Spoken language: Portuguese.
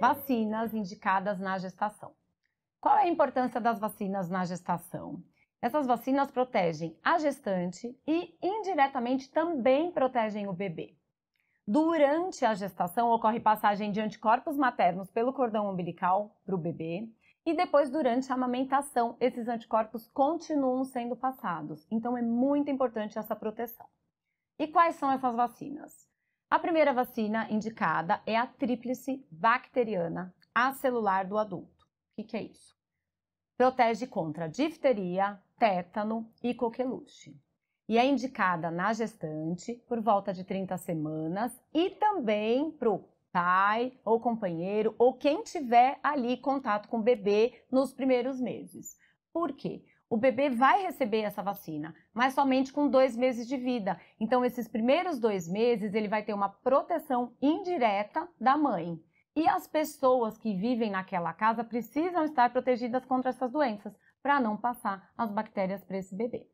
Vacinas indicadas na gestação. Qual é a importância das vacinas na gestação? Essas vacinas protegem a gestante e, indiretamente, também protegem o bebê. Durante a gestação, ocorre passagem de anticorpos maternos pelo cordão umbilical para o bebê e depois, durante a amamentação, esses anticorpos continuam sendo passados. Então, é muito importante essa proteção. E quais são essas vacinas? A primeira vacina indicada é a tríplice bacteriana acelular do adulto. O que, que é isso? Protege contra difteria, tétano e coqueluche. E é indicada na gestante por volta de 30 semanas e também para o pai ou companheiro ou quem tiver ali contato com o bebê nos primeiros meses. Por quê? o bebê vai receber essa vacina, mas somente com dois meses de vida. Então, esses primeiros dois meses, ele vai ter uma proteção indireta da mãe. E as pessoas que vivem naquela casa precisam estar protegidas contra essas doenças, para não passar as bactérias para esse bebê.